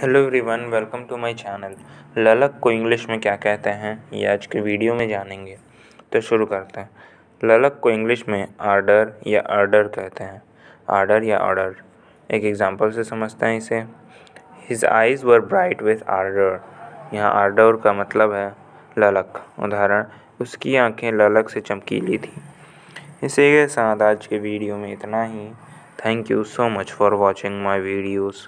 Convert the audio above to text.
hello everyone welcome to my channel Lalak को English में क्या कहते हैं ये आज के वीडियो में जानेंगे तो शुरू करते हैं ललक को इंग्लिश में आर्डर या आर्डर कहते हैं आर्डर या ऑर्डर एक एग्जांपल से समझते हैं इसे his eyes were bright with ardour यहाँ आर्डर का मतलब है ललक उदाहरण उसकी आंखें ललक से चमकीली थी इसी के साथ आज के वीडियो में इतना ही thank you so much for watching my videos